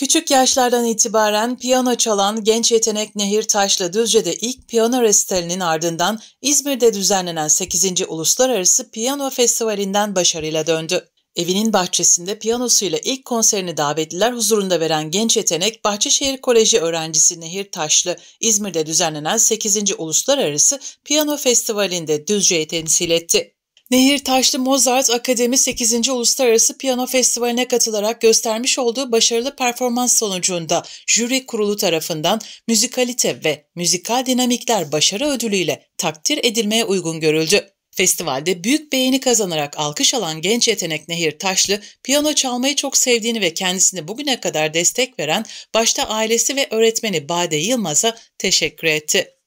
Küçük yaşlardan itibaren piyano çalan genç yetenek Nehir Taşlı Düzce'de ilk piyano resitalinin ardından İzmir'de düzenlenen 8. Uluslararası Piyano Festivali'nden başarıyla döndü. Evinin bahçesinde piyanosuyla ilk konserini davetliler huzurunda veren genç yetenek Bahçeşehir Koleji öğrencisi Nehir Taşlı İzmir'de düzenlenen 8. Uluslararası Piyano Festivali'nde Düzce'yi temsil etti. Nehir Taşlı Mozart Akademi 8. Uluslararası Piyano Festivali'ne katılarak göstermiş olduğu başarılı performans sonucunda jüri kurulu tarafından müzikalite ve müzikal dinamikler başarı ödülüyle takdir edilmeye uygun görüldü. Festivalde büyük beğeni kazanarak alkış alan genç yetenek Nehir Taşlı, piyano çalmayı çok sevdiğini ve kendisini bugüne kadar destek veren başta ailesi ve öğretmeni Bade Yılmaz'a teşekkür etti.